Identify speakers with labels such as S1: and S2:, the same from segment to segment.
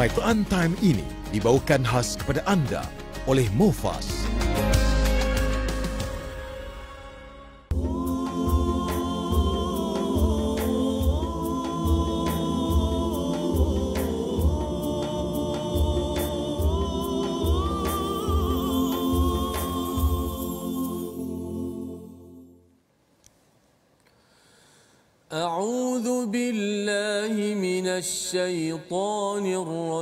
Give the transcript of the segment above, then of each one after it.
S1: My Quran Time ini dibawakan khas kepada anda oleh Mufas.
S2: أعوذ بالله من الشيطان الرجيم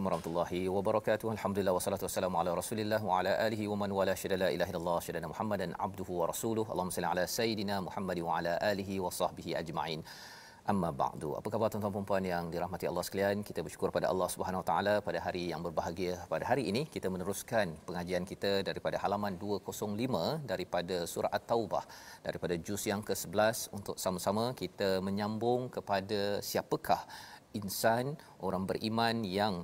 S3: Assalamualaikum warahmatullahi wabarakatuh. Alhamdulillah wassalatu wassalamu ala Rasulillah wa ala alihi wa man wala syada la ilaha illallah syada Muhammadan abduhu wa rasuluhu. Allahumma salli ala sayidina Muhammad wa ala alihi wa sahbihi ajma'in. Amma ba'du. Apa khabar tuan-tuan dan puan yang dirahmati Allah sekalian? Kita bersyukur pada Allah Subhanahu Wa Taala pada hari yang berbahagia. Pada hari ini kita meneruskan pengajian kita daripada halaman 205 daripada surah At-Taubah daripada juz yang ke-11 untuk sama-sama kita menyambung kepada siapakah insan orang beriman yang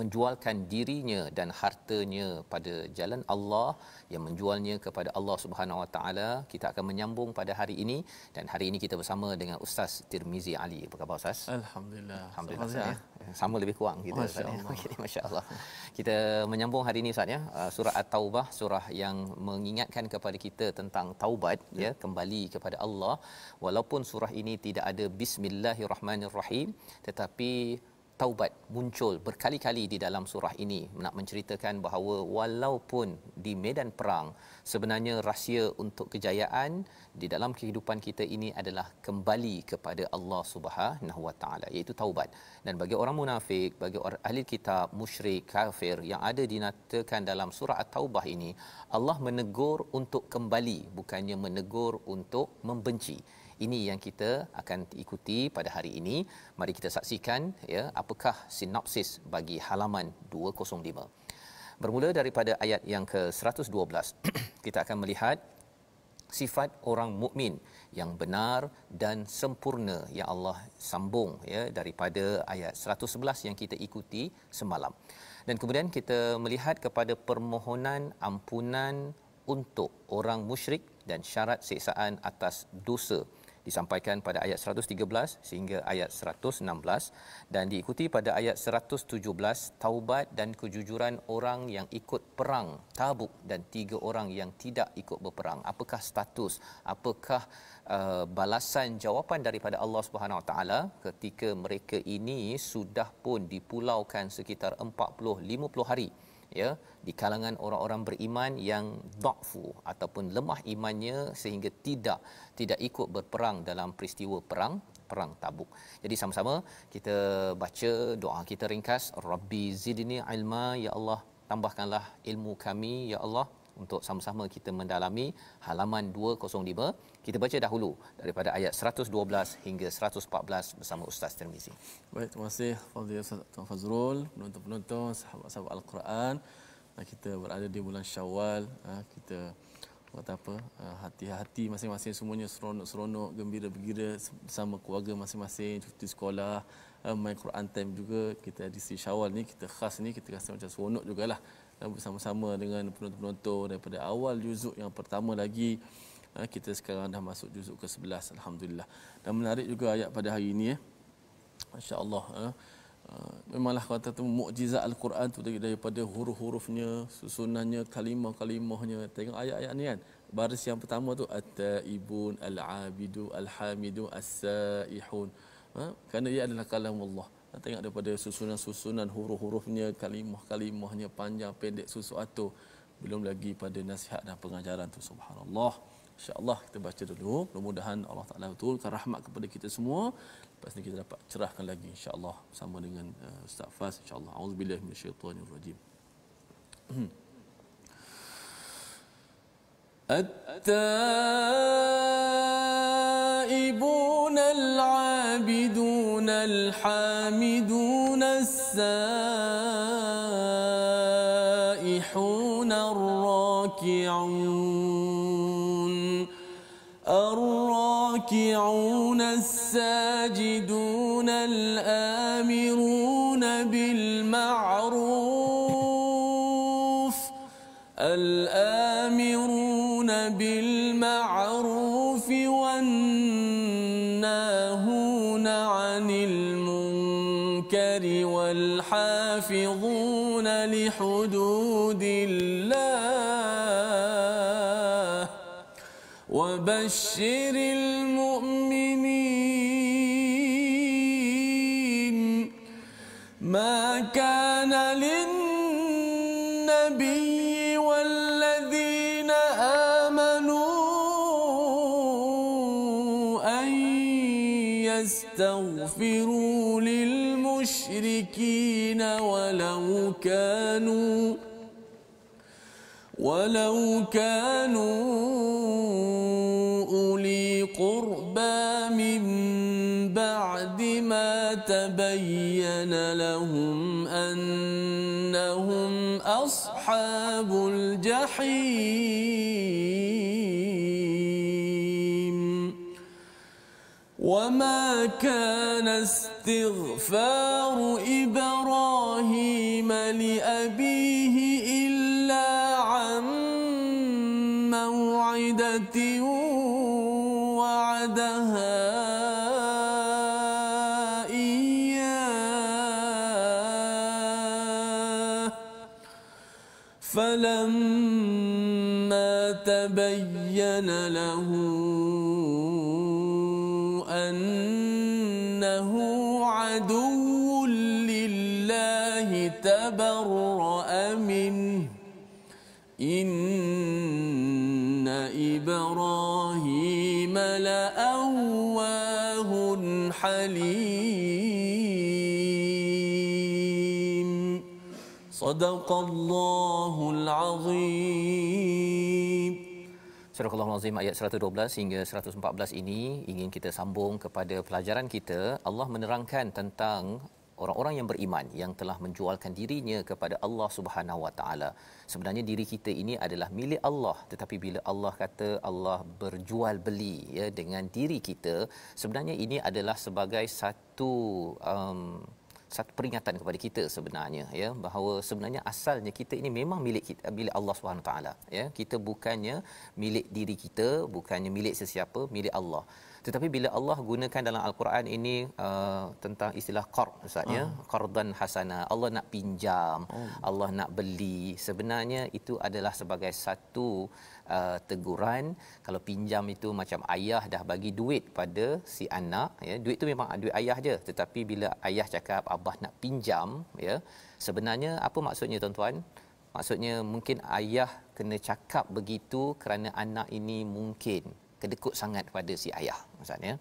S3: menjualkan dirinya dan hartanya pada jalan Allah yang menjualnya kepada Allah Subhanahu Wa Taala kita akan menyambung pada hari ini dan hari ini kita bersama dengan Ustaz Tirmizi Ali apa khabar Ustaz Alhamdulillah Alhamdulillah Ustaz, ya. sama lebih kurang kita Ustaz ya. Masya Allah kita menyambung hari ini Ustaz ya uh, surah At-Taubah surah yang mengingatkan kepada kita tentang taubat ya. ya kembali kepada Allah walaupun surah ini tidak ada Bismillahirrahmanirrahim tetapi taubat muncul berkali-kali di dalam surah ini nak menceritakan bahawa walaupun di medan perang sebenarnya rahsia untuk kejayaan di dalam kehidupan kita ini adalah kembali kepada Allah Subhanahu Wa Taala iaitu taubat dan bagi orang munafik bagi orang ahli kitab musyrik kafir yang ada dinyatakan dalam surah at-taubah ini Allah menegur untuk kembali bukannya menegur untuk membenci ini yang kita akan ikuti pada hari ini. Mari kita saksikan ya, apakah sinopsis bagi halaman 205. Bermula daripada ayat yang ke-112, kita akan melihat sifat orang mukmin yang benar dan sempurna yang Allah sambung ya daripada ayat 111 yang kita ikuti semalam. Dan kemudian kita melihat kepada permohonan ampunan untuk orang musyrik dan syarat seksaan atas dosa disampaikan pada ayat 113 sehingga ayat 116 dan diikuti pada ayat 117 taubat dan kejujuran orang yang ikut perang Tabuk dan tiga orang yang tidak ikut berperang apakah status apakah uh, balasan jawapan daripada Allah Subhanahu Wa Taala ketika mereka ini sudah pun dipulaukan sekitar 40 50 hari ya di kalangan orang-orang beriman yang dhafu ataupun lemah imannya sehingga tidak tidak ikut berperang dalam peristiwa perang perang Tabuk. Jadi sama-sama kita baca doa kita ringkas Rabbi zidni ilma ya Allah tambahkanlah ilmu kami ya Allah untuk sama-sama kita mendalami halaman 205. Kita baca dahulu daripada ayat 112 hingga 114 bersama Ustaz Termizi. Baik,
S4: terima kasih Fadhil Ustaz Tuan Fazrul, penonton-penonton, sahabat-sahabat Al-Quran. Ah, kita berada di bulan Syawal, ah, kita buat apa? Ah, hati-hati masing-masing semuanya seronok-seronok, gembira-gembira bersama keluarga masing-masing, cuti sekolah, main Quran time juga. Kita di Syawal ni kita khas ni kita rasa macam seronok jugalah bersama-sama dengan penonton-penonton daripada awal juzuk yang pertama lagi ha, kita sekarang dah masuk juzuk ke-11 alhamdulillah dan menarik juga ayat pada hari ini eh masya-Allah ha. Ha, memanglah kata tu mukjizat al-Quran tu daripada huruf-hurufnya susunannya kalimah-kalimahnya tengok ayat-ayat ni kan baris yang pertama tu at-taibun al-abidu al-hamidu as-saihun ha? kerana ia adalah kalam Allah kita tengok daripada susunan-susunan huruf-hurufnya, kalimah-kalimahnya panjang, pendek, susu atau Belum lagi pada nasihat dan pengajaran tu subhanallah. Insya Allah kita baca dulu. Mudah-mudahan Allah Ta'ala betulkan rahmat kepada kita semua. Lepas ni kita dapat cerahkan lagi insya Allah bersama dengan uh, Ustaz Fas. InsyaAllah. A'udzubillah minasyaitanirrajim.
S2: At-ta'ibun al-'abidun الذاكرون الحامدون السائحون الراكعون الراكعون الساجدون الآمرون بالمعروف الآمرون بالمعروف حافظون لحدود الله وبشر المؤمنين ما كان للنبي والذين آمنوا أن يستغفروا المشركين ولو كانوا ولو كانوا أولي قربى من بعد ما تبين لهم أنهم أصحاب الجحيم وما كان استغفار إبراهيم لأبيه إلا عن موعدة وعدها إياه فلما تبين له عدو لله تبرأ منه إن إبراهيم لأواه حليم صدق الله
S3: العظيم Surah Al-Azim ayat 112 hingga 114 ini ingin kita sambung kepada pelajaran kita Allah menerangkan tentang orang-orang yang beriman yang telah menjualkan dirinya kepada Allah Subhanahu Wa Taala. Sebenarnya diri kita ini adalah milik Allah tetapi bila Allah kata Allah berjual beli ya dengan diri kita sebenarnya ini adalah sebagai satu um, satu peringatan kepada kita sebenarnya ya bahawa sebenarnya asalnya kita ini memang milik kita milik Allah Subhanahu taala ya kita bukannya milik diri kita bukannya milik sesiapa milik Allah tetapi bila Allah gunakan dalam al-Quran ini uh, tentang istilah qard ustaz ya uh. hasana Allah nak pinjam oh. Allah nak beli sebenarnya itu adalah sebagai satu uh, teguran kalau pinjam itu macam ayah dah bagi duit pada si anak ya duit tu memang duit ayah je tetapi bila ayah cakap abah nak pinjam ya sebenarnya apa maksudnya tuan-tuan maksudnya mungkin ayah kena cakap begitu kerana anak ini mungkin kedekut sangat pada si ayah maksudnya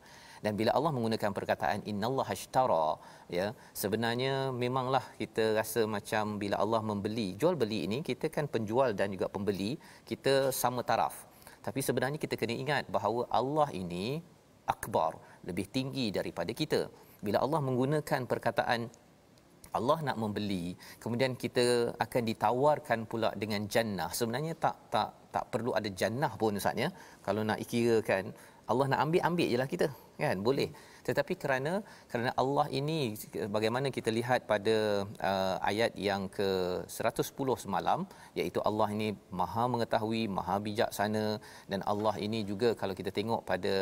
S3: dan bila Allah menggunakan perkataan Inna Allah hashtara ya sebenarnya memanglah kita rasa macam bila Allah membeli jual beli ini kita kan penjual dan juga pembeli kita sama taraf tapi sebenarnya kita kena ingat bahawa Allah ini akbar lebih tinggi daripada kita bila Allah menggunakan perkataan Allah nak membeli kemudian kita akan ditawarkan pula dengan jannah sebenarnya tak tak tak perlu ada jannah pun ustaz ya. kalau nak ikirakan Allah nak ambil ambil jelah kita kan boleh tetapi kerana kerana Allah ini bagaimana kita lihat pada uh, ayat yang ke 110 semalam iaitu Allah ini maha mengetahui maha bijaksana dan Allah ini juga kalau kita tengok pada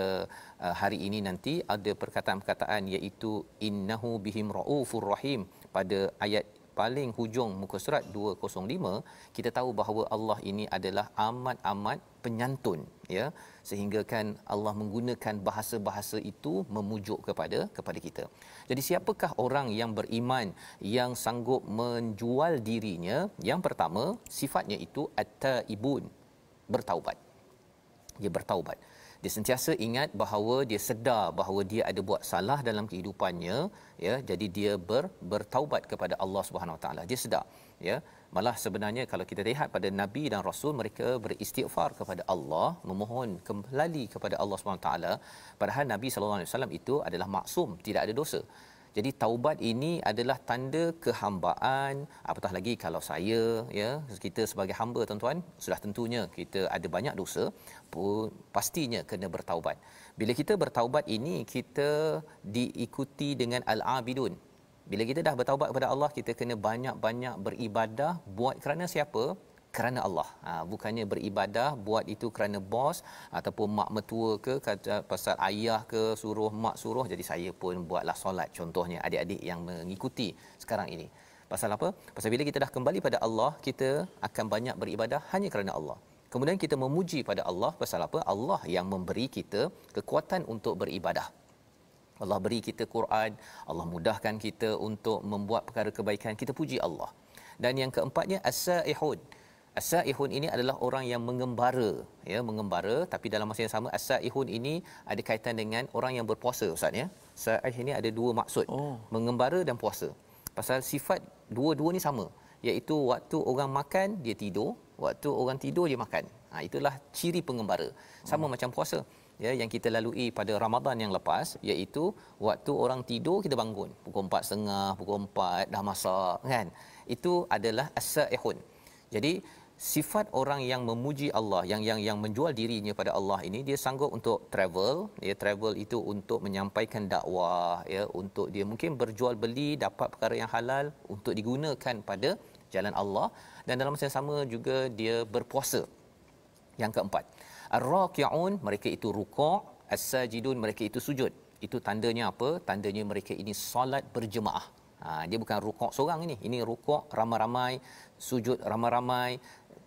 S3: uh, hari ini nanti ada perkataan-perkataan iaitu innahu bihim raufur rahim pada ayat paling hujung muka surat 205 kita tahu bahawa Allah ini adalah amat-amat penyantun ya sehingga kan Allah menggunakan bahasa-bahasa itu memujuk kepada kepada kita. Jadi siapakah orang yang beriman yang sanggup menjual dirinya? Yang pertama sifatnya itu at-taibun bertaubat. Dia bertaubat dia sentiasa ingat bahawa dia sedar bahawa dia ada buat salah dalam kehidupannya ya jadi dia ber, bertaubat kepada Allah Subhanahu Wa Taala dia sedar ya malah sebenarnya kalau kita lihat pada nabi dan rasul mereka beristighfar kepada Allah memohon kembali kepada Allah Subhanahu Wa Taala padahal nabi sallallahu alaihi wasallam itu adalah maksum tidak ada dosa jadi taubat ini adalah tanda kehambaan, apatah lagi kalau saya ya, kita sebagai hamba tuan-tuan, sudah tentunya kita ada banyak dosa, pun pastinya kena bertaubat. Bila kita bertaubat ini kita diikuti dengan al-abidun. Bila kita dah bertaubat kepada Allah, kita kena banyak-banyak beribadah buat kerana siapa? kerana Allah. Ha, bukannya beribadah buat itu kerana bos ataupun mak metua ke kata pasal ayah ke suruh mak suruh jadi saya pun buatlah solat contohnya adik-adik yang mengikuti sekarang ini. Pasal apa? Pasal bila kita dah kembali pada Allah, kita akan banyak beribadah hanya kerana Allah. Kemudian kita memuji pada Allah pasal apa? Allah yang memberi kita kekuatan untuk beribadah. Allah beri kita Quran, Allah mudahkan kita untuk membuat perkara kebaikan, kita puji Allah. Dan yang keempatnya as-saihud. Asaihun ini adalah orang yang mengembara, ya, mengembara tapi dalam masa yang sama asaihun ini ada kaitan dengan orang yang berpuasa ustaz ya. Asaih ini ada dua maksud, oh. mengembara dan puasa. Pasal sifat dua-dua ni sama, iaitu waktu orang makan dia tidur, waktu orang tidur dia makan. Ha, itulah ciri pengembara. Sama oh. macam puasa ya yang kita lalui pada Ramadan yang lepas iaitu waktu orang tidur kita bangun pukul 4:30 pukul 4 dah masak kan itu adalah asaihun jadi sifat orang yang memuji Allah yang yang yang menjual dirinya pada Allah ini dia sanggup untuk travel ya travel itu untuk menyampaikan dakwah ya untuk dia mungkin berjual beli dapat perkara yang halal untuk digunakan pada jalan Allah dan dalam masa yang sama juga dia berpuasa yang keempat ar-raqiun mereka itu rukuk as-sajidun mereka itu sujud itu tandanya apa tandanya mereka ini solat berjemaah Ha, dia bukan rukuk seorang ini. Ini rukuk ramai-ramai, sujud ramai-ramai,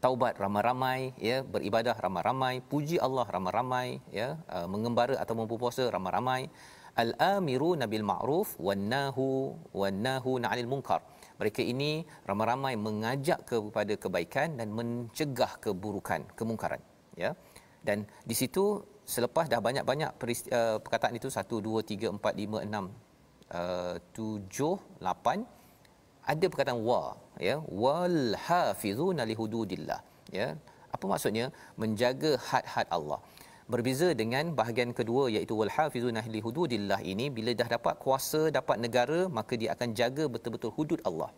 S3: taubat ramai-ramai ya beribadah ramai-ramai puji Allah ramai-ramai ya uh, mengembara atau berpuasa ramai-ramai al amiru nabil ma'ruf wan nahu wan nahu 'anil munkar mereka ini ramai-ramai mengajak kepada kebaikan dan mencegah keburukan kemungkaran ya dan di situ selepas dah banyak-banyak uh, perkataan itu 1 2 3 4 5 6 uh, 7 8 ada perkataan wa ya wal hafizuna li hududillah ya apa maksudnya menjaga had-had Allah berbeza dengan bahagian kedua iaitu wal hafizuna li hududillah ini bila dah dapat kuasa dapat negara maka dia akan jaga betul-betul hudud Allah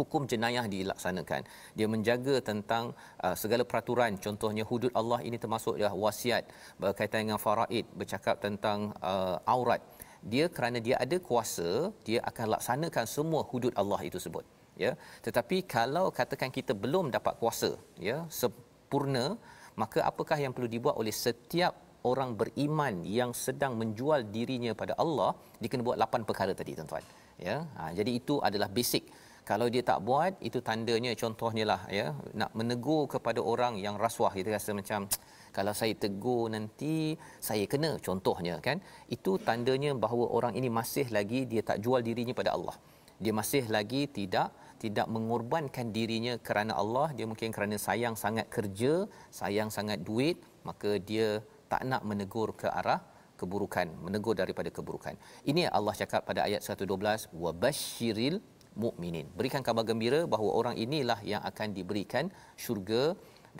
S3: hukum jenayah dilaksanakan dia menjaga tentang uh, segala peraturan contohnya hudud Allah ini termasuklah wasiat berkaitan dengan faraid bercakap tentang uh, aurat dia kerana dia ada kuasa dia akan laksanakan semua hudud Allah itu sebut ya tetapi kalau katakan kita belum dapat kuasa ya sempurna maka apakah yang perlu dibuat oleh setiap orang beriman yang sedang menjual dirinya pada Allah dia kena buat 8 perkara tadi tuan-tuan ya ha, jadi itu adalah basic kalau dia tak buat itu tandanya contohnya lah ya nak menegur kepada orang yang rasuah kita rasa macam kalau saya tegur nanti saya kena contohnya kan itu tandanya bahawa orang ini masih lagi dia tak jual dirinya pada Allah dia masih lagi tidak tidak mengorbankan dirinya kerana Allah dia mungkin kerana sayang sangat kerja sayang sangat duit maka dia tak nak menegur ke arah keburukan menegur daripada keburukan ini Allah cakap pada ayat 112 wabashiril mukminin berikan kabar gembira bahawa orang inilah yang akan diberikan syurga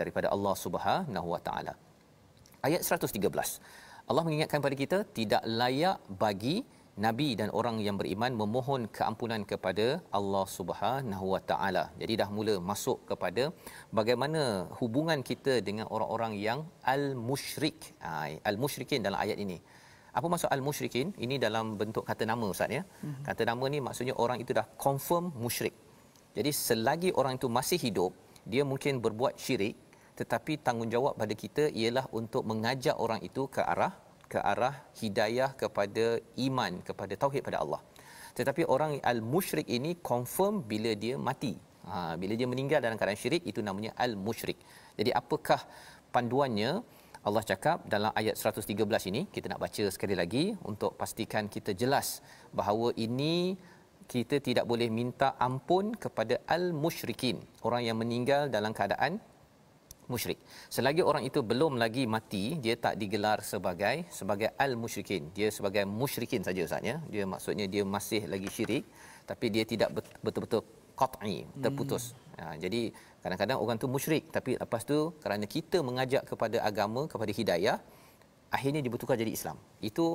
S3: daripada Allah Subhanahu Wa Taala. Ayat 113. Allah mengingatkan kepada kita tidak layak bagi nabi dan orang yang beriman memohon keampunan kepada Allah Subhanahu Wa Taala. Jadi dah mula masuk kepada bagaimana hubungan kita dengan orang-orang yang al-musyrik. Ha, al-musyrikin dalam ayat ini. Apa maksud al-musyrikin? Ini dalam bentuk kata nama Ustaz ya. Mhm. Kata nama ni maksudnya orang itu dah confirm musyrik. Jadi selagi orang itu masih hidup, dia mungkin berbuat syirik tetapi tanggungjawab pada kita ialah untuk mengajak orang itu ke arah ke arah hidayah kepada iman kepada tauhid pada Allah tetapi orang al musyrik ini confirm bila dia mati ha, bila dia meninggal dalam keadaan syirik itu namanya al musyrik jadi apakah panduannya Allah cakap dalam ayat 113 ini kita nak baca sekali lagi untuk pastikan kita jelas bahawa ini kita tidak boleh minta ampun kepada al-musyrikin orang yang meninggal dalam keadaan musyrik selagi orang itu belum lagi mati dia tak digelar sebagai sebagai al-musyrikin dia sebagai musyrikin saja usahanya dia maksudnya dia masih lagi syirik tapi dia tidak betul-betul qat'i terputus hmm. ha, jadi kadang-kadang orang tu musyrik tapi lepas tu kerana kita mengajak kepada agama kepada hidayah akhirnya dia bertukar jadi Islam itu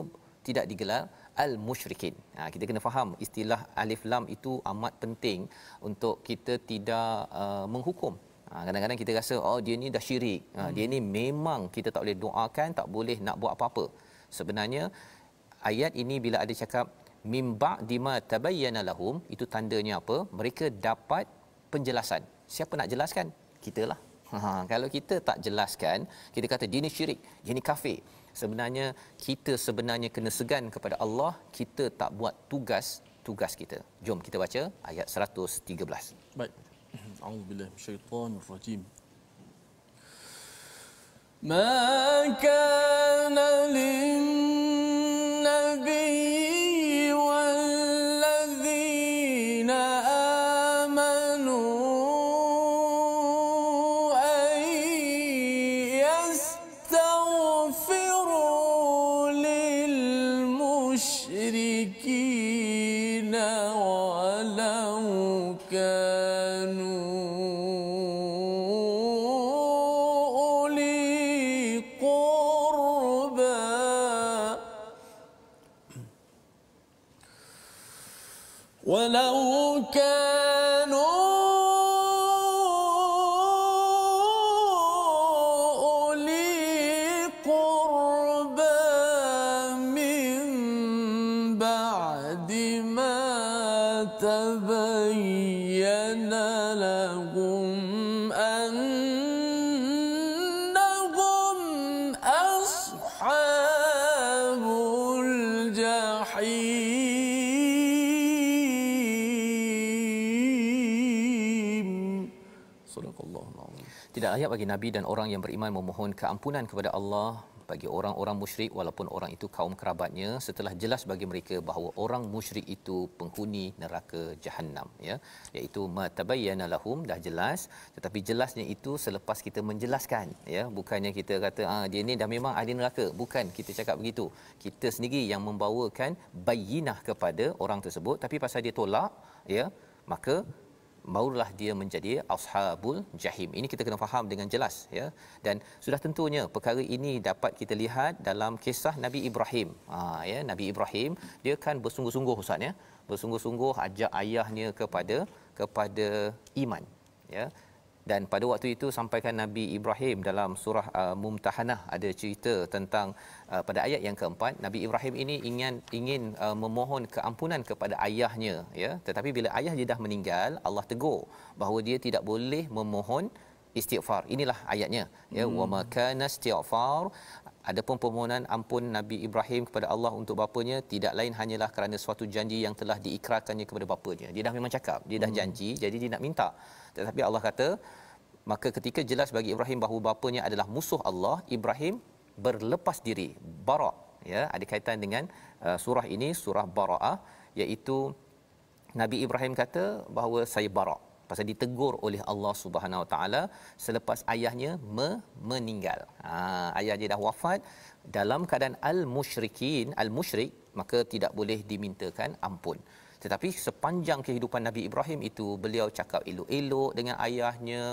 S3: tidak digelar al Mushrikin. Ha, kita kena faham istilah alif lam itu amat penting untuk kita tidak uh, menghukum ha, kadang-kadang kita rasa oh dia ni dah syirik. Ha, hmm. dia ni memang kita tak boleh doakan, tak boleh nak buat apa-apa. Sebenarnya ayat ini bila ada cakap mimba dima tabayyana lahum itu tandanya apa? Mereka dapat penjelasan. Siapa nak jelaskan? Kitalah. Ha kalau kita tak jelaskan, kita kata dia ni syirik, dia ni kafir sebenarnya kita sebenarnya kena segan kepada Allah kita tak buat tugas tugas kita jom kita baca ayat 113 baik auzubillahi minasyaitanir rajim
S2: maka
S3: Nabi dan orang yang beriman memohon keampunan kepada Allah bagi orang-orang musyrik walaupun orang itu kaum kerabatnya setelah jelas bagi mereka bahawa orang musyrik itu penghuni neraka jahanam ya iaitu matabayyana lahum dah jelas tetapi jelasnya itu selepas kita menjelaskan ya bukannya kita kata ah dia ni dah memang ahli neraka bukan kita cakap begitu kita sendiri yang membawakan bayyinah kepada orang tersebut tapi pasal dia tolak ya maka barulah dia menjadi ashabul jahim. Ini kita kena faham dengan jelas ya. Dan sudah tentunya perkara ini dapat kita lihat dalam kisah Nabi Ibrahim. Ha ya, Nabi Ibrahim dia kan bersungguh-sungguh ustaz ya. Bersungguh-sungguh ajak ayahnya kepada kepada iman ya dan pada waktu itu sampaikan Nabi Ibrahim dalam surah uh, Mumtahanah ada cerita tentang uh, pada ayat yang keempat Nabi Ibrahim ini ingin ingin uh, memohon keampunan kepada ayahnya ya tetapi bila ayah dia dah meninggal Allah tegur bahawa dia tidak boleh memohon istighfar inilah ayatnya ya hmm. wa makana istighfar adapun permohonan ampun Nabi Ibrahim kepada Allah untuk bapanya tidak lain hanyalah kerana suatu janji yang telah diikrarkannya kepada bapanya dia dah memang cakap dia dah hmm. janji hmm. jadi dia nak minta tetapi Allah kata, maka ketika jelas bagi Ibrahim bahawa bapanya adalah musuh Allah, Ibrahim berlepas diri, Bara' ya, ada kaitan dengan uh, surah ini, surah Bara'ah iaitu Nabi Ibrahim kata bahawa saya Bara' pasal ditegur oleh Allah Subhanahu Wa Taala selepas ayahnya me- meninggal. Ha, ayahnya dah wafat dalam keadaan al mushrikin al mushrik maka tidak boleh dimintakan ampun tetapi sepanjang kehidupan Nabi Ibrahim itu beliau cakap elok-elok dengan ayahnya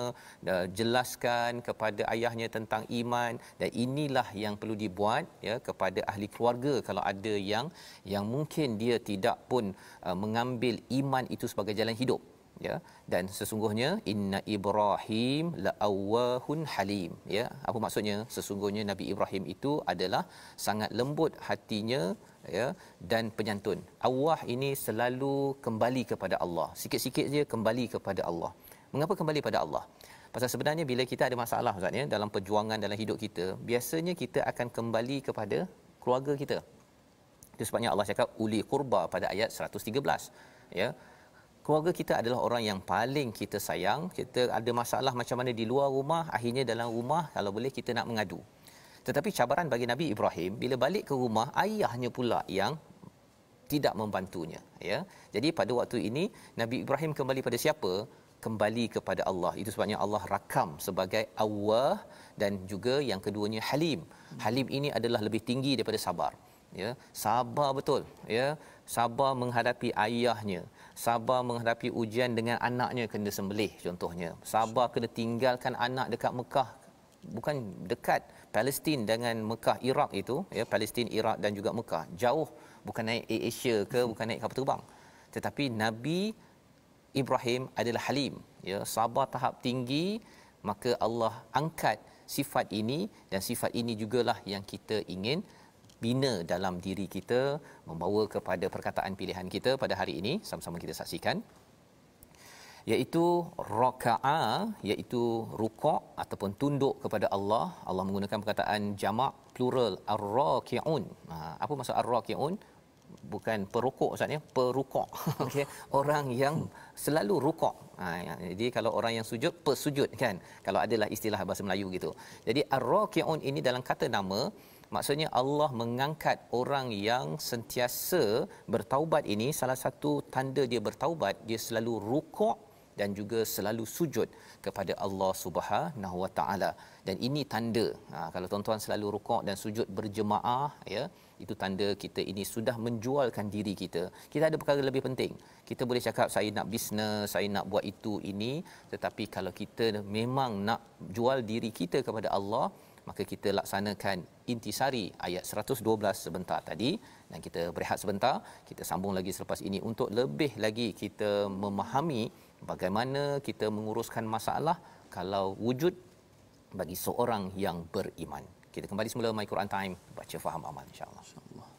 S3: eh, jelaskan kepada ayahnya tentang iman dan inilah yang perlu dibuat ya kepada ahli keluarga kalau ada yang yang mungkin dia tidak pun uh, mengambil iman itu sebagai jalan hidup ya dan sesungguhnya inna ibrahim laawahun halim ya apa maksudnya sesungguhnya nabi ibrahim itu adalah sangat lembut hatinya ya dan penyantun awah ini selalu kembali kepada Allah sikit-sikit saja kembali kepada Allah mengapa kembali kepada Allah pasal sebenarnya bila kita ada masalah ustaz ya dalam perjuangan dalam hidup kita biasanya kita akan kembali kepada keluarga kita itu sebabnya Allah cakap uli kurba pada ayat 113 ya keluarga kita adalah orang yang paling kita sayang. Kita ada masalah macam mana di luar rumah, akhirnya dalam rumah kalau boleh kita nak mengadu. Tetapi cabaran bagi Nabi Ibrahim bila balik ke rumah ayahnya pula yang tidak membantunya, ya. Jadi pada waktu ini Nabi Ibrahim kembali pada siapa? kembali kepada Allah. Itu sebabnya Allah rakam sebagai Awwah dan juga yang keduanya Halim. Halim ini adalah lebih tinggi daripada sabar. Ya, sabar betul. Ya, sabar menghadapi ayahnya sabar menghadapi ujian dengan anaknya kena sembelih contohnya sabar kena tinggalkan anak dekat Mekah bukan dekat Palestin dengan Mekah Iraq itu ya Palestin Iraq dan juga Mekah jauh bukan naik Air Asia ke bukan naik kapal terbang tetapi Nabi Ibrahim adalah halim ya sabar tahap tinggi maka Allah angkat sifat ini dan sifat ini jugalah yang kita ingin bina dalam diri kita membawa kepada perkataan pilihan kita pada hari ini sama-sama kita saksikan iaitu raka'a iaitu rukuk ataupun tunduk kepada Allah Allah menggunakan perkataan jamak plural ar-raki'un ha, apa maksud ar-raki'un bukan perukuk ustaz ya perukuk okey orang yang selalu rukuk ha, ya, jadi kalau orang yang sujud pesujud kan kalau adalah istilah bahasa Melayu gitu jadi ar-raki'un ini dalam kata nama maksudnya Allah mengangkat orang yang sentiasa bertaubat ini salah satu tanda dia bertaubat dia selalu rukuk dan juga selalu sujud kepada Allah Subhanahu Wa Taala dan ini tanda ha, kalau tuan-tuan selalu rukuk dan sujud berjemaah ya itu tanda kita ini sudah menjualkan diri kita kita ada perkara lebih penting kita boleh cakap saya nak bisnes saya nak buat itu ini tetapi kalau kita memang nak jual diri kita kepada Allah maka kita laksanakan intisari ayat 112 sebentar tadi dan kita berehat sebentar kita sambung lagi selepas ini untuk lebih lagi kita memahami bagaimana kita menguruskan masalah kalau wujud bagi seorang yang beriman kita kembali semula my Quran time baca faham amal insyaallah insyaallah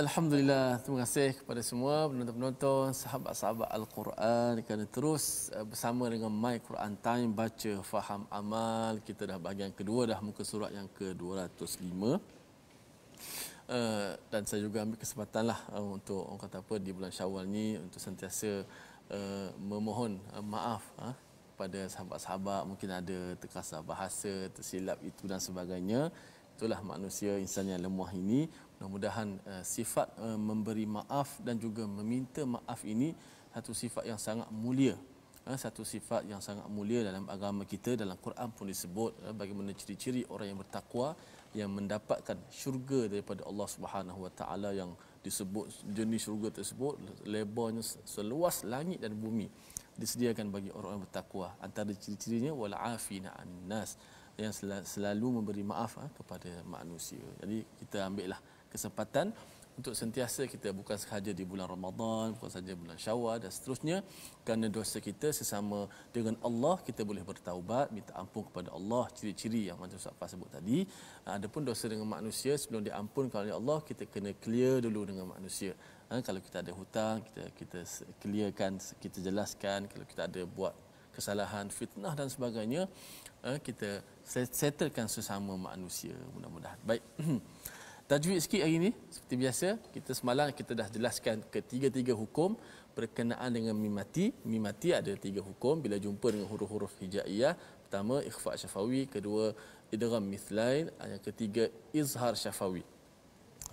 S4: Alhamdulillah, terima kasih kepada semua penonton-penonton, sahabat-sahabat Al-Quran kerana terus eh, bersama dengan My Quran Time, baca, faham, amal. Kita dah bahagian kedua dah muka surat yang ke-205. Uh, eh, dan saya juga ambil kesempatan lah uh, eh, untuk orang kata apa di bulan syawal ni untuk sentiasa uh, memohon uh, maaf uh, pada sahabat-sahabat mungkin ada terkasar bahasa, tersilap itu dan sebagainya. Itulah manusia insan yang lemah ini Mudah-mudahan uh, sifat uh, memberi maaf dan juga meminta maaf ini satu sifat yang sangat mulia. Uh, satu sifat yang sangat mulia dalam agama kita, dalam Quran pun disebut uh, bagaimana ciri-ciri orang yang bertakwa yang mendapatkan syurga daripada Allah Subhanahu Wa Taala yang disebut jenis syurga tersebut lebarnya seluas langit dan bumi disediakan bagi orang yang bertakwa antara ciri-cirinya wal afina an nas yang selalu memberi maaf kepada manusia jadi kita ambillah kesempatan untuk sentiasa kita bukan sahaja di bulan Ramadan, bukan sahaja bulan Syawal dan seterusnya kerana dosa kita sesama dengan Allah kita boleh bertaubat, minta ampun kepada Allah ciri-ciri yang macam Ustaz Fah sebut tadi. Adapun dosa dengan manusia sebelum diampun kalau oleh Allah kita kena clear dulu dengan manusia. Ha, kalau kita ada hutang kita kita clearkan, kita jelaskan kalau kita ada buat kesalahan, fitnah dan sebagainya ha, kita settlekan sesama manusia mudah-mudahan. Baik. Tajwid sikit hari ini seperti biasa kita semalam kita dah jelaskan ketiga-tiga hukum berkenaan dengan mimati. Mimati ada tiga hukum bila jumpa dengan huruf-huruf hijaiyah. Pertama ikhfa syafawi, kedua idgham mithlain, ah, yang ketiga izhar syafawi.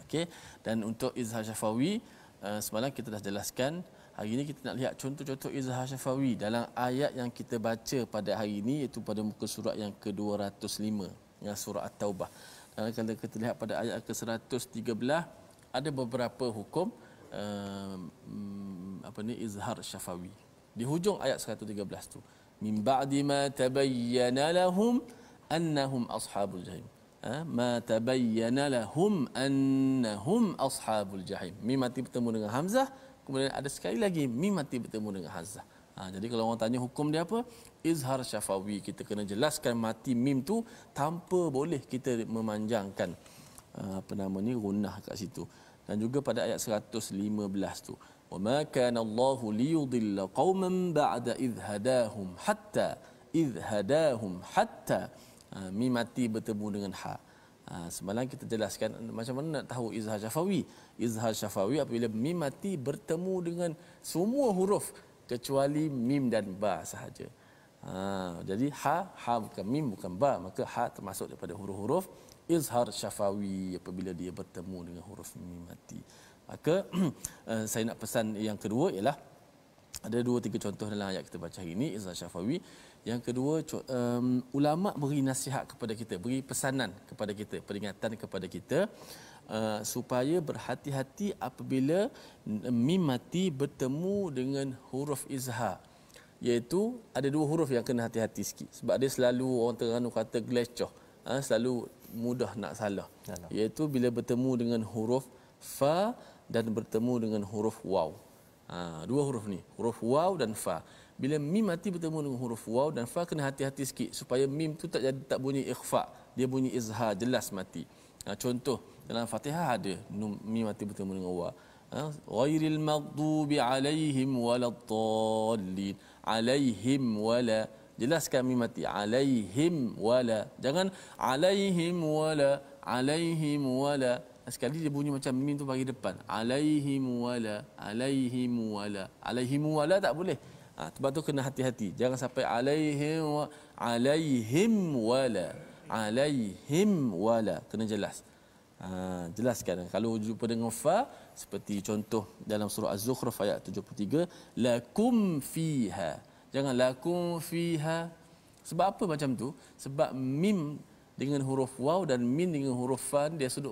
S4: Okay, Dan untuk izhar syafawi ah, semalam kita dah jelaskan Hari ini kita nak lihat contoh-contoh izhar syafawi dalam ayat yang kita baca pada hari ini iaitu pada muka surat yang ke-205 yang surah At-Taubah. Eh, kalau kita lihat pada ayat ke-113 ada beberapa hukum uh, apa ni izhar syafawi di hujung ayat 113 tu min ba'di ma tabayyana lahum annahum ashabul jahim ha? ma tabayyana lahum annahum ashabul jahim Min mati bertemu dengan hamzah kemudian ada sekali lagi min mati bertemu dengan hamzah Ha, jadi kalau orang tanya hukum dia apa? Izhar syafawi. Kita kena jelaskan mati mim tu tanpa boleh kita memanjangkan ha, apa nama ni runah kat situ. Dan juga pada ayat 115 tu. Wa ma kana Allah liyudhill qauman ba'da idhadahum hatta idhadahum hatta ha, mim mati bertemu dengan ha. Ha, semalam kita jelaskan macam mana nak tahu izhar syafawi. Izhar syafawi apabila mim mati bertemu dengan semua huruf kecuali mim dan ba sahaja. Ha, jadi ha, ha bukan mim bukan ba maka ha termasuk daripada huruf-huruf izhar syafawi apabila dia bertemu dengan huruf mim mati. Maka eh, saya nak pesan yang kedua ialah ada dua tiga contoh dalam ayat kita baca hari ini izhar syafawi. Yang kedua um, ulama beri nasihat kepada kita, beri pesanan kepada kita, peringatan kepada kita Eh, supaya berhati-hati apabila mim mati bertemu dengan huruf izha, iaitu ada dua huruf yang kena hati-hati sikit sebab dia selalu orang Terengganu kata glecoh ha, selalu mudah nak salah Alah. iaitu bila bertemu dengan huruf fa dan bertemu dengan huruf waw ha, dua huruf ni huruf waw dan fa bila mim mati bertemu dengan huruf waw dan fa kena hati-hati sikit supaya mim tu tak jadi tak bunyi ikhfa dia bunyi izha jelas mati ha, contoh dalam Fatihah ada mim mati bertemu dengan wa ha? ghairil maghdubi alaihim waladdallin alaihim wala jelaskan mim mati alaihim wala jangan alaihim wala alaihim wala sekali dia bunyi macam mim tu bagi depan alaihim wala alaihim wala alaihim wala tak boleh ha, sebab tu kena hati-hati jangan sampai alaihim wa alaihim wala alaihim wala kena jelas Ha, jelaskan kalau jumpa dengan fa seperti contoh dalam surah az-zukhruf ayat 73 lakum fiha jangan lakum fiha sebab apa macam tu sebab mim dengan huruf waw dan min dengan huruf fa dia sudut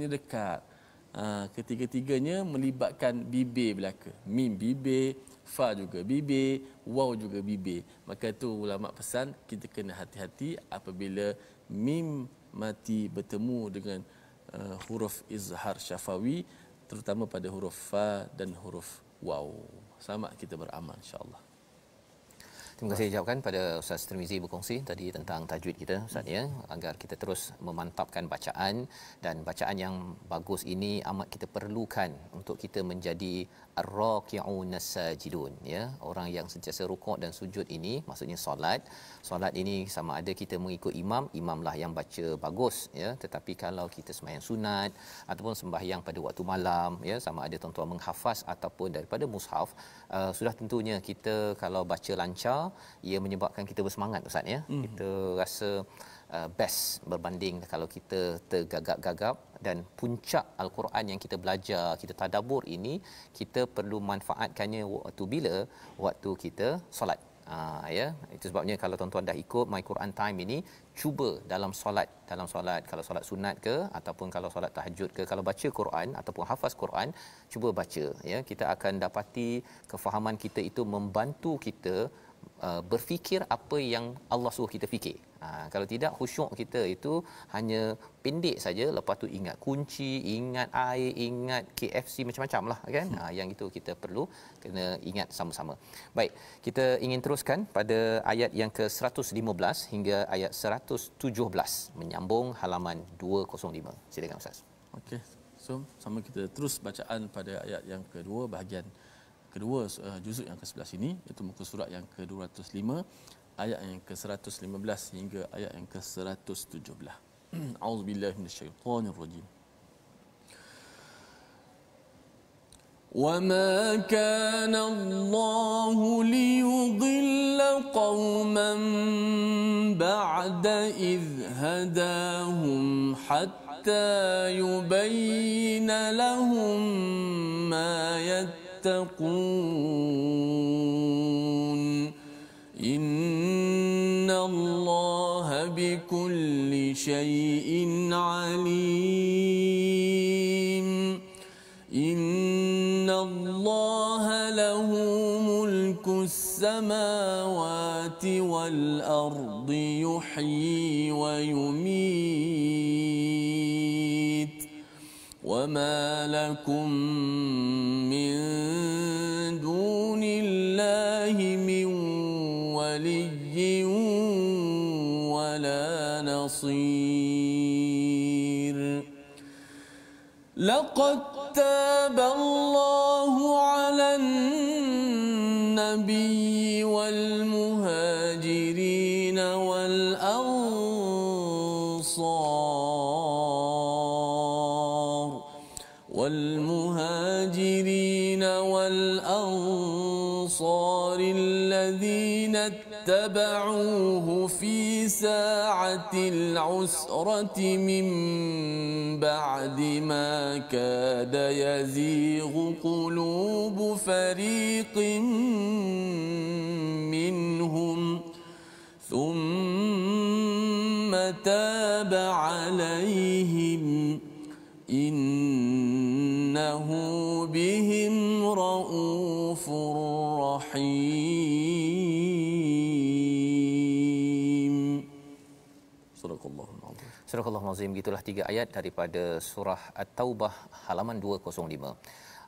S4: ni dekat ha, ketiga-tiganya melibatkan bibir belaka mim bibir fa juga bibir waw juga bibir maka tu ulama pesan kita kena hati-hati apabila mim mati bertemu dengan uh, huruf izhar syafawi terutama pada huruf fa dan huruf waw. Sama kita beramal
S3: insya-Allah. Terima kasih jawapan pada Ustaz Termizi berkongsi tadi tentang tajwid kita Ustaz ya agar kita terus memantapkan bacaan dan bacaan yang bagus ini amat kita perlukan untuk kita menjadi ar-raki'una sajidun ya orang yang sentiasa rukuk dan sujud ini maksudnya solat solat ini sama ada kita mengikut imam imamlah yang baca bagus ya tetapi kalau kita sembahyang sunat ataupun sembahyang pada waktu malam ya sama ada tuan-tuan menghafaz ataupun daripada mushaf uh, sudah tentunya kita kalau baca lancar ia menyebabkan kita bersemangat ustaz ya mm-hmm. kita rasa Uh, best berbanding kalau kita tergagap-gagap dan puncak al-Quran yang kita belajar, kita tadabbur ini kita perlu manfaatkannya waktu bila waktu kita solat. Ah ya, itu sebabnya kalau tuan-tuan dah ikut my Quran time ini cuba dalam solat, dalam solat kalau solat sunat ke ataupun kalau solat tahajud ke kalau baca Quran ataupun hafaz Quran, cuba baca ya. Kita akan dapati kefahaman kita itu membantu kita uh, berfikir apa yang Allah suruh kita fikir. Ha, kalau tidak khusyuk kita itu hanya pendek saja lepas tu ingat kunci ingat air ingat KFC macam-macam lah kan ha, yang itu kita perlu kena ingat sama-sama baik kita ingin teruskan pada ayat yang ke 115 hingga ayat 117 menyambung halaman 205 silakan Ustaz
S4: Okey, so sama kita terus bacaan pada ayat yang kedua bahagian kedua uh, juzuk yang ke-11 ini iaitu muka surat yang ke-205 ayat yang ke-115 hingga ayat yang ke-117. A'udzubillahi minasyaitonir rajim.
S2: وما كان الله ليضل قوما بعد اذ هداهم حتى يبين لهم ما يتقون شيء عليم إن الله له ملك السماوات والأرض يحيي ويميت وما لكم قد تاب الله على النبي والمهاجرين والأنصار والمهاجرين والأنصار الذين اتبعوه في ساعة العسرة من بعد ما كاد يزيغ قلوب فريق منهم ثم تاب عليهم إنه بهم رؤوف رحيم
S3: astaghfirullahalazim gitulah tiga ayat daripada surah at-taubah halaman 205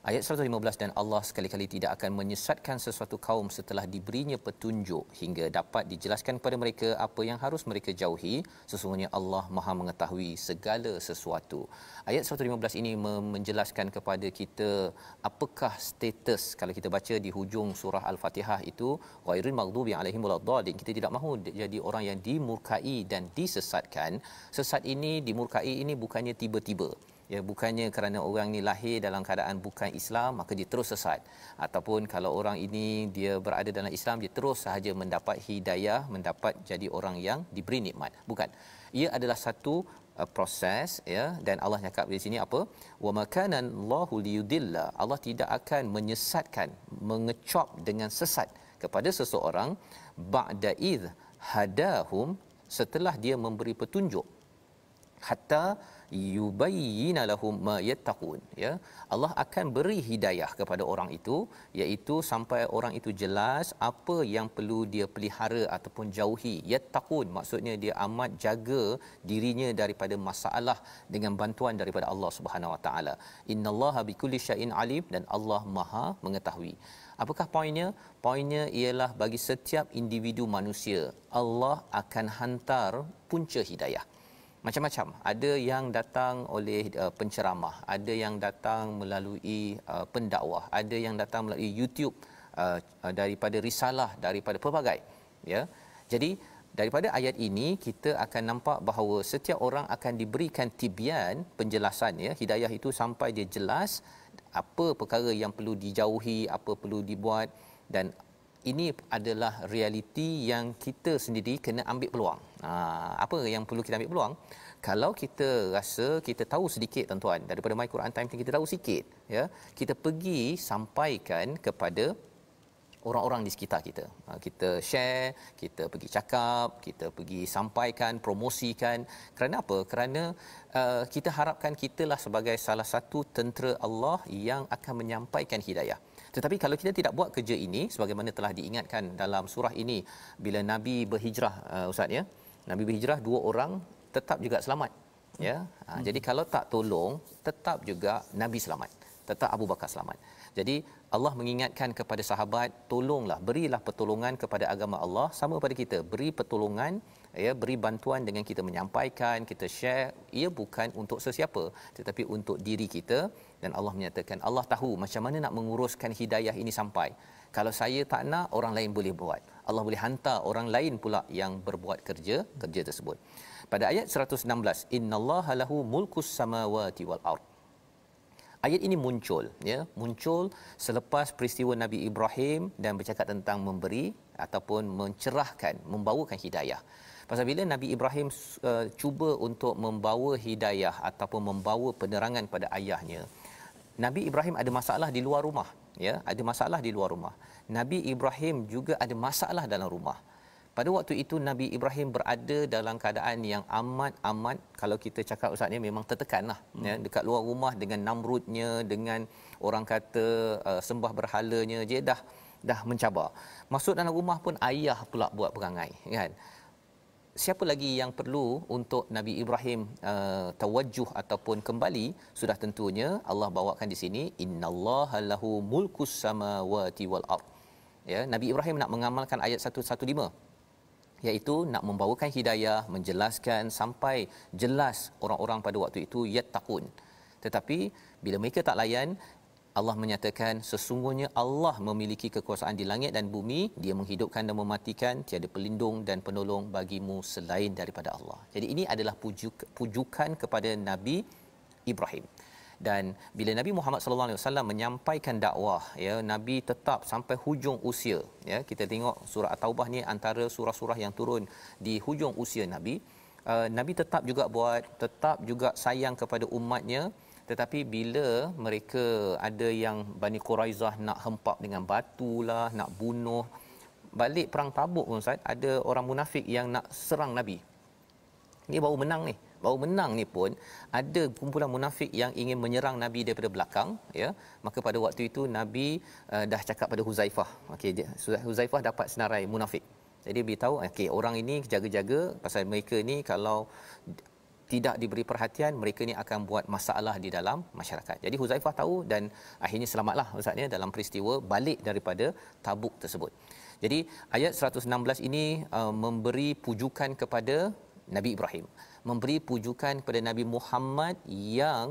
S3: ayat 115 dan Allah sekali-kali tidak akan menyesatkan sesuatu kaum setelah diberinya petunjuk hingga dapat dijelaskan kepada mereka apa yang harus mereka jauhi sesungguhnya Allah Maha mengetahui segala sesuatu. Ayat 115 ini menjelaskan kepada kita apakah status kalau kita baca di hujung surah Al-Fatihah itu Wa ghairil maghdubi alaihim waladdallin kita tidak mahu jadi orang yang dimurkai dan disesatkan. Sesat ini dimurkai ini bukannya tiba-tiba ya bukannya kerana orang ini lahir dalam keadaan bukan Islam maka dia terus sesat ataupun kalau orang ini dia berada dalam Islam dia terus sahaja mendapat hidayah mendapat jadi orang yang diberi nikmat bukan ia adalah satu uh, proses ya dan Allah cakap di sini apa wa makanan Allahu liyudilla Allah tidak akan menyesatkan mengecop dengan sesat kepada seseorang ba'da idh hadahum setelah dia memberi petunjuk hatta yubayyin lahum ma yattaqun ya Allah akan beri hidayah kepada orang itu iaitu sampai orang itu jelas apa yang perlu dia pelihara ataupun jauhi yattaqun maksudnya dia amat jaga dirinya daripada masalah dengan bantuan daripada Allah Subhanahu wa taala innallaha bikulli syai'in alim dan Allah Maha mengetahui Apakah poinnya? Poinnya ialah bagi setiap individu manusia, Allah akan hantar punca hidayah macam-macam ada yang datang oleh uh, penceramah ada yang datang melalui uh, pendakwah ada yang datang melalui YouTube uh, uh daripada risalah daripada pelbagai ya jadi daripada ayat ini kita akan nampak bahawa setiap orang akan diberikan tibian penjelasan ya hidayah itu sampai dia jelas apa perkara yang perlu dijauhi apa perlu dibuat dan ini adalah realiti yang kita sendiri kena ambil peluang. Ha, apa yang perlu kita ambil peluang? Kalau kita rasa kita tahu sedikit tuan-tuan daripada My Quran Time kita tahu sikit, ya. Kita pergi sampaikan kepada orang-orang di sekitar kita. Ha, kita share, kita pergi cakap, kita pergi sampaikan, promosikan. Kerana apa? Kerana uh, kita harapkan kitalah sebagai salah satu tentera Allah yang akan menyampaikan hidayah. Tetapi kalau kita tidak buat kerja ini sebagaimana telah diingatkan dalam surah ini bila Nabi berhijrah uh, ustaz ya. Nabi berhijrah dua orang tetap juga selamat. Hmm. Ya. Ha, hmm. Jadi kalau tak tolong tetap juga Nabi selamat. Tetap Abu Bakar selamat. Jadi Allah mengingatkan kepada sahabat tolonglah berilah pertolongan kepada agama Allah sama pada kita beri pertolongan ya beri bantuan dengan kita menyampaikan kita share ia bukan untuk sesiapa tetapi untuk diri kita dan Allah menyatakan Allah tahu macam mana nak menguruskan hidayah ini sampai kalau saya tak nak orang lain boleh buat Allah boleh hantar orang lain pula yang berbuat kerja kerja tersebut pada ayat 116 innallaha lahu mulkus samawati wal ard Ayat ini muncul ya muncul selepas peristiwa Nabi Ibrahim dan bercakap tentang memberi ataupun mencerahkan membawakan hidayah. Pasal bila Nabi Ibrahim uh, cuba untuk membawa hidayah ataupun membawa penerangan pada ayahnya, Nabi Ibrahim ada masalah di luar rumah, ya, ada masalah di luar rumah. Nabi Ibrahim juga ada masalah dalam rumah. Pada waktu itu Nabi Ibrahim berada dalam keadaan yang amat amat kalau kita cakap ustaz ni memang tertekanlah, hmm. ya, dekat luar rumah dengan Namrudnya, dengan orang kata uh, sembah berhalanya, dia dah dah mencabar. Masuk dalam rumah pun ayah pula buat perangai, kan? siapa lagi yang perlu untuk Nabi Ibrahim uh, tawajjuh ataupun kembali sudah tentunya Allah bawakan di sini innallaha lahu mulkus samawati wal ard ya Nabi Ibrahim nak mengamalkan ayat 115 iaitu nak membawakan hidayah menjelaskan sampai jelas orang-orang pada waktu itu yattaqun tetapi bila mereka tak layan Allah menyatakan sesungguhnya Allah memiliki kekuasaan di langit dan bumi dia menghidupkan dan mematikan tiada pelindung dan penolong bagimu selain daripada Allah jadi ini adalah pujukan kepada nabi Ibrahim dan bila Nabi Muhammad sallallahu alaihi wasallam menyampaikan dakwah ya nabi tetap sampai hujung usia ya kita tengok surah at-taubah ni antara surah-surah yang turun di hujung usia nabi Eh, Nabi tetap juga buat, tetap juga sayang kepada umatnya. Tetapi bila mereka ada yang Bani Quraizah nak hempap dengan batu lah, nak bunuh. Balik perang tabuk pun Ustaz, ada orang munafik yang nak serang Nabi. Ini baru menang ni. Baru menang ni pun ada kumpulan munafik yang ingin menyerang Nabi daripada belakang. Ya. Maka pada waktu itu Nabi uh, dah cakap pada Huzaifah. Okay, dia, Huzaifah dapat senarai munafik. Jadi dia beritahu okay orang ini jaga-jaga pasal mereka ni kalau tidak diberi perhatian mereka ni akan buat masalah di dalam masyarakat. Jadi Huzaifah tahu dan akhirnya selamatlah ustaznya dalam peristiwa balik daripada Tabuk tersebut. Jadi ayat 116 ini uh, memberi pujukan kepada Nabi Ibrahim, memberi pujukan kepada Nabi Muhammad yang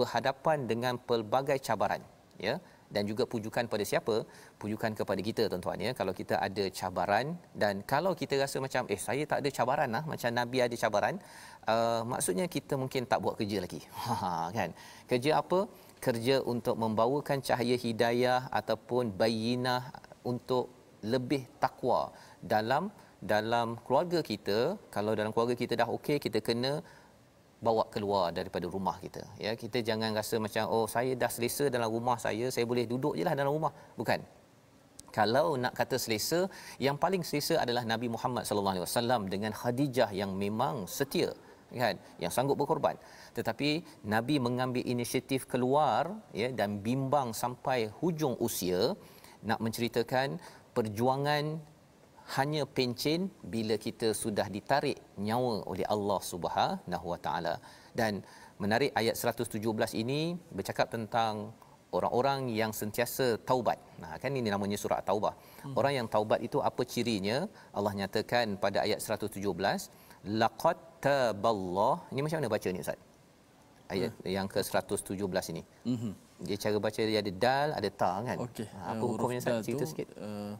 S3: berhadapan dengan pelbagai cabaran, ya dan juga pujukan pada siapa? Pujukan kepada kita tuan-tuan ya. Kalau kita ada cabaran dan kalau kita rasa macam eh saya tak ada cabaran lah macam Nabi ada cabaran, uh, maksudnya kita mungkin tak buat kerja lagi. Ha, ha, kan. Kerja apa? Kerja untuk membawakan cahaya hidayah ataupun bayinah untuk lebih takwa dalam dalam keluarga kita. Kalau dalam keluarga kita dah okey, kita kena bawa keluar daripada rumah kita. Ya, kita jangan rasa macam oh saya dah selesa dalam rumah saya, saya boleh duduk jelah dalam rumah. Bukan. Kalau nak kata selesa, yang paling selesa adalah Nabi Muhammad sallallahu alaihi wasallam dengan Khadijah yang memang setia, kan? Yang sanggup berkorban. Tetapi Nabi mengambil inisiatif keluar ya dan bimbang sampai hujung usia nak menceritakan perjuangan hanya pencen bila kita sudah ditarik nyawa oleh Allah Subhanahu Wa Taala dan menarik ayat 117 ini bercakap tentang orang-orang yang sentiasa taubat. Nah, kan ini namanya surah taubah. Hmm. Orang yang taubat itu apa cirinya? Allah nyatakan pada ayat 117, laqad taballah. Ini macam mana baca ni Ustaz? Ayat hmm. yang ke-117 ini. Hmm. Dia cara baca dia ada dal, ada ta kan? Okay. Ha, apa uh, hukumnya Ustaz? Cerita sikit. Uh,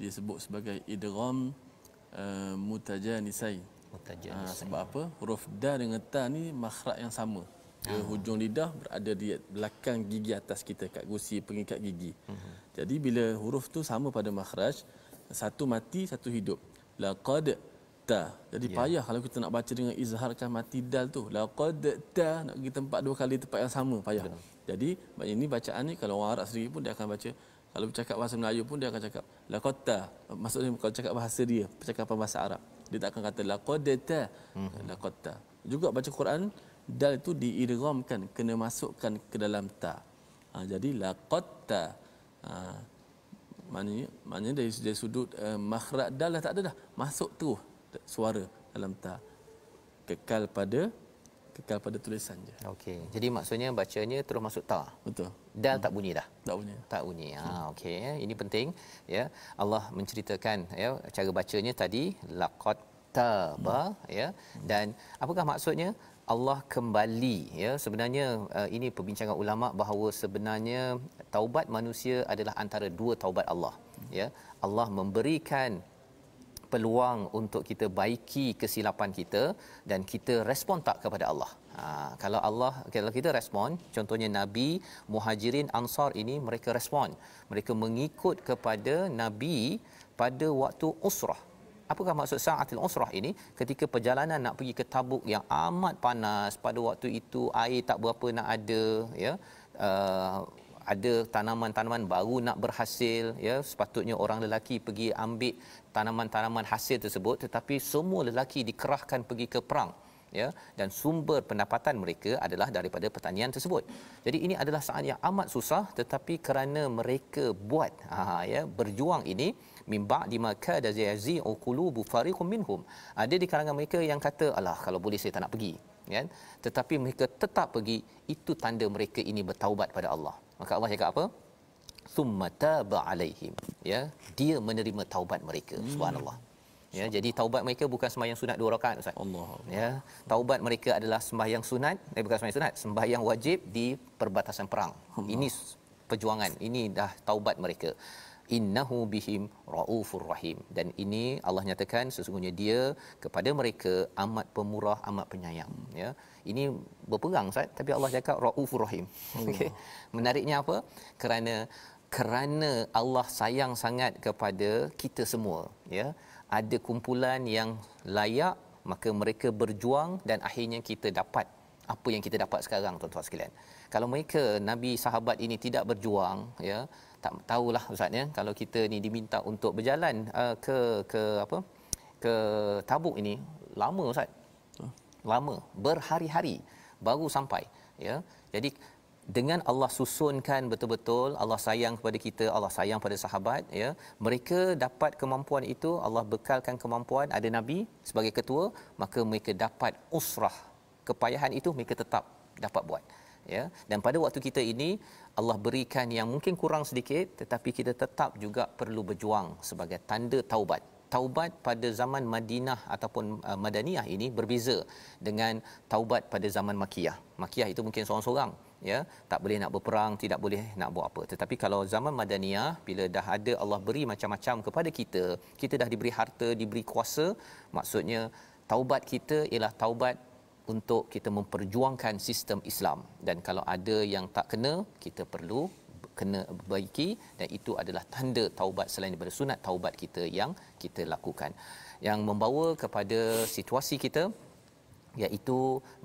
S3: dia
S4: sebut sebagai idgham uh, mutajanisai mutajanisai ha, sebab apa huruf dal dengan ta ni makhraj yang sama ke ha. Ah. hujung lidah berada di belakang gigi atas kita kat gusi pengikat gigi uh-huh. jadi bila huruf tu sama pada makhraj satu mati satu hidup laqad ta jadi ya. payah kalau kita nak baca dengan izharkan mati dal tu laqad ta nak pergi tempat dua kali tempat yang sama payah Betul. jadi ini bacaan ni kalau orang Arab sendiri pun dia akan baca kalau bercakap bahasa Melayu pun dia akan cakap laqata. Maksudnya kalau cakap bahasa dia, percakapan bahasa Arab, dia tak akan kata laqadata, mhm. laqata. Juga baca Quran dal itu diidghamkan, kena masukkan ke dalam ta. Ha, jadi laqata. Ha, maknanya maknanya dari, dari sudut uh, makhraj dal dah tak ada dah, masuk terus suara dalam ta.
S3: Kekal pada kekal pada tulisan je. Okey. Jadi maksudnya bacanya terus masuk ta. Betul. Dan hmm. tak bunyi dah. Tak bunyi. Tak bunyi. Ha hmm. ah, okey. Ini penting ya. Allah menceritakan ya cara bacanya tadi laqad taba hmm. ya. Dan apakah maksudnya Allah kembali ya sebenarnya eh, ini perbincangan ulama bahawa sebenarnya taubat manusia adalah antara dua taubat Allah ya Allah memberikan peluang untuk kita baiki kesilapan kita dan kita respon tak kepada Allah. Ha, kalau Allah kalau kita respon, contohnya Nabi Muhajirin Ansar ini mereka respon. Mereka mengikut kepada Nabi pada waktu usrah. Apakah maksud saatil usrah ini? Ketika perjalanan nak pergi ke tabuk yang amat panas pada waktu itu air tak berapa nak ada ya. Uh, ada tanaman-tanaman baru nak berhasil ya sepatutnya orang lelaki pergi ambil tanaman-tanaman hasil tersebut tetapi semua lelaki dikerahkan pergi ke perang ya dan sumber pendapatan mereka adalah daripada pertanian tersebut. Jadi ini adalah saat yang amat susah tetapi kerana mereka buat ha, ya berjuang ini mimba di maka dazi'u qulubu fariqum minhum. Ada di kalangan mereka yang kata alah kalau boleh saya tak nak pergi kan tetapi mereka tetap pergi itu tanda mereka ini bertaubat pada Allah maka Allah cakap apa summa taba alaihim ya dia menerima taubat mereka hmm. subhanallah ya jadi taubat mereka bukan sembahyang sunat dua rakaat ustaz Allah ya taubat mereka adalah sembahyang sunat eh, bukan sembahyang sunat sembahyang wajib di perbatasan perang Allah. ini perjuangan ini dah taubat mereka innahu bihim raufur rahim dan ini Allah nyatakan sesungguhnya dia kepada mereka amat pemurah amat penyayang ya ini berperang sat tapi Allah cakap raufur rahim okey menariknya apa kerana kerana Allah sayang sangat kepada kita semua ya ada kumpulan yang layak maka mereka berjuang dan akhirnya kita dapat apa yang kita dapat sekarang tuan-tuan sekalian kalau mereka nabi sahabat ini tidak berjuang ya tak tahulah ustaz ya kalau kita ni diminta untuk berjalan uh, ke ke apa ke tabuk ini lama ustaz lama berhari-hari baru sampai ya jadi dengan Allah susunkan betul-betul Allah sayang kepada kita Allah sayang pada sahabat ya mereka dapat kemampuan itu Allah bekalkan kemampuan ada nabi sebagai ketua maka mereka dapat usrah kepayahan itu mereka tetap dapat buat ya dan pada waktu kita ini Allah berikan yang mungkin kurang sedikit tetapi kita tetap juga perlu berjuang sebagai tanda taubat taubat pada zaman Madinah ataupun uh, Madaniyah ini berbeza dengan taubat pada zaman Makiyah Makiyah itu mungkin seorang-seorang ya tak boleh nak berperang tidak boleh nak buat apa tetapi kalau zaman Madaniyah bila dah ada Allah beri macam-macam kepada kita kita dah diberi harta diberi kuasa maksudnya taubat kita ialah taubat untuk kita memperjuangkan sistem Islam dan kalau ada yang tak kena kita perlu kena perbaiki dan itu adalah tanda taubat selain daripada sunat taubat kita yang kita lakukan yang membawa kepada situasi kita iaitu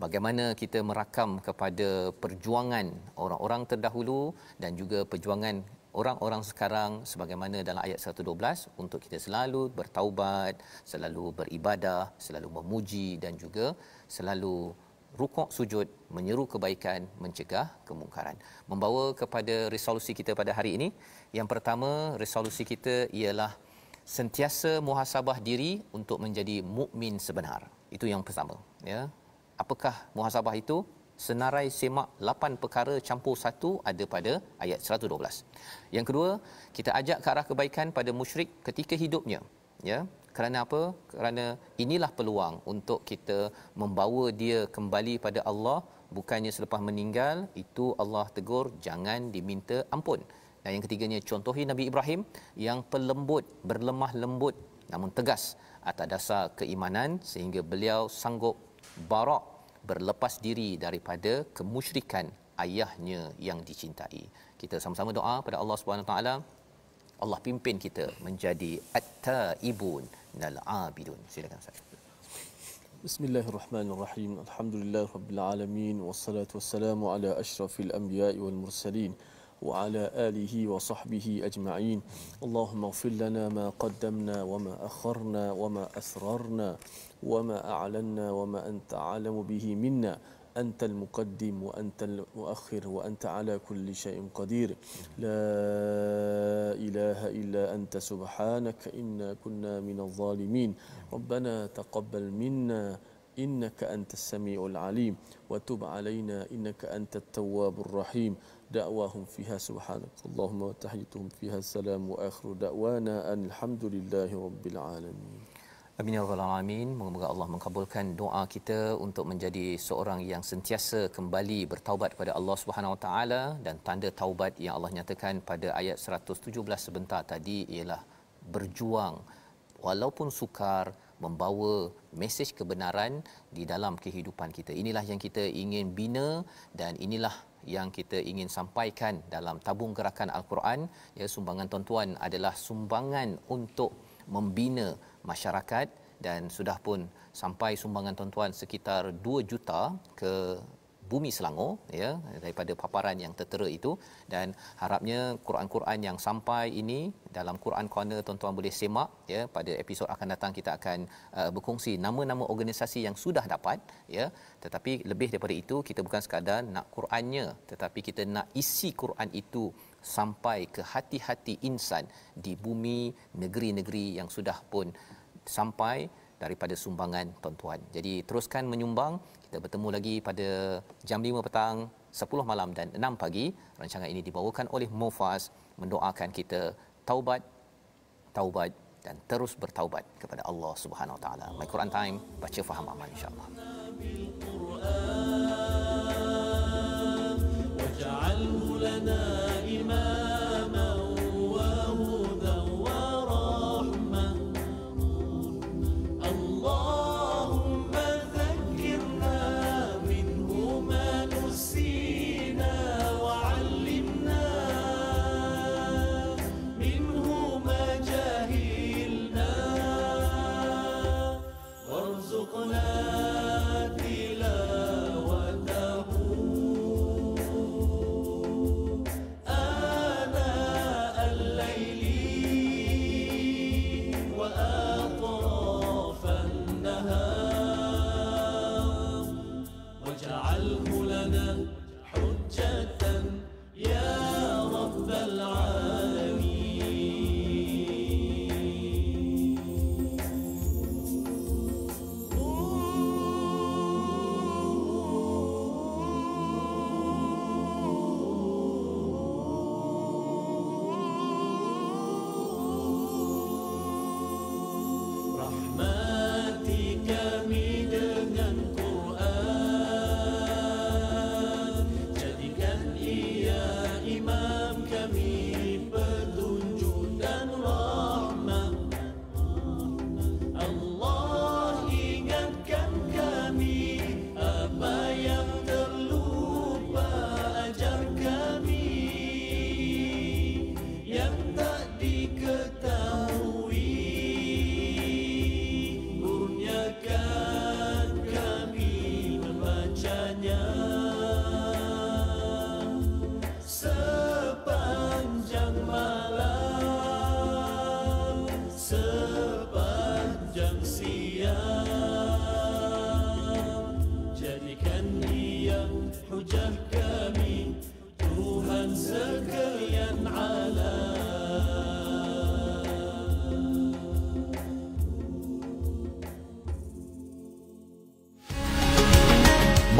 S3: bagaimana kita merakam kepada perjuangan orang-orang terdahulu dan juga perjuangan orang-orang sekarang sebagaimana dalam ayat 112 untuk kita selalu bertaubat, selalu beribadah, selalu memuji dan juga selalu rukuk sujud menyeru kebaikan mencegah kemungkaran membawa kepada resolusi kita pada hari ini yang pertama resolusi kita ialah sentiasa muhasabah diri untuk menjadi mukmin sebenar itu yang pertama ya apakah muhasabah itu senarai semak lapan perkara campur satu ada pada ayat 112. Yang kedua, kita ajak ke arah kebaikan pada musyrik ketika hidupnya. Ya, kerana apa? Kerana inilah peluang untuk kita membawa dia kembali pada Allah bukannya selepas meninggal itu Allah tegur jangan diminta ampun. Dan yang ketiganya contohi Nabi Ibrahim yang pelembut, berlemah lembut namun tegas atas dasar keimanan sehingga beliau sanggup barak berlepas diri daripada kemusyrikan ayahnya yang dicintai. Kita sama-sama doa pada Allah Subhanahu taala. Allah pimpin kita menjadi at-taibun nal abidun. Silakan Ustaz.
S4: Bismillahirrahmanirrahim. Alhamdulillahirabbil alamin wassalatu wassalamu ala asyrafil anbiya'i wal mursalin. وعلى آله وصحبه أجمعين اللهم اغفر لنا ما قدمنا وما أخرنا وما أسررنا وما أعلنا وما أنت عالم به منا أنت المقدم وأنت المؤخر وأنت على كل شيء قدير لا إله إلا أنت سبحانك إنا كنا من الظالمين ربنا تقبل منا إنك أنت السميع العليم وتب علينا إنك أنت التواب الرحيم دعواهم فيها سبحانك اللهم وتحيتهم فيها السلام وآخر دعوانا أن الحمد لله
S3: رب العالمين Amin ya rabbal alamin. Moga-moga Allah mengabulkan doa kita untuk menjadi seorang yang sentiasa kembali bertaubat kepada Allah Subhanahu Wa Taala dan tanda taubat yang Allah nyatakan pada ayat 117 sebentar tadi ialah berjuang walaupun sukar membawa mesej kebenaran di dalam kehidupan kita. Inilah yang kita ingin bina dan inilah yang kita ingin sampaikan dalam tabung gerakan al-Quran ya sumbangan tuan-tuan adalah sumbangan untuk membina masyarakat dan sudah pun sampai sumbangan tuan-tuan sekitar 2 juta ke bumi Selangor ya daripada paparan yang tertera itu dan harapnya Quran-Quran yang sampai ini dalam Quran Corner tuan-tuan boleh semak ya pada episod akan datang kita akan uh, berkongsi nama-nama organisasi yang sudah dapat ya tetapi lebih daripada itu kita bukan sekadar nak Qurannya tetapi kita nak isi Quran itu sampai ke hati-hati insan di bumi negeri-negeri yang sudah pun sampai daripada sumbangan tuan-tuan. Jadi teruskan menyumbang. Kita bertemu lagi pada jam 5 petang, 10 malam dan 6 pagi. Rancangan ini dibawakan oleh Mufas mendoakan kita taubat, taubat dan terus bertaubat kepada Allah Subhanahu Wa Taala. My Quran Time, baca faham aman insya-Allah. وَجَعَلْهُ لَنَا
S1: إِمَامًا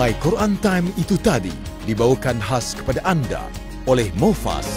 S1: by Quran Time itu tadi dibawakan khas kepada anda oleh Mofas.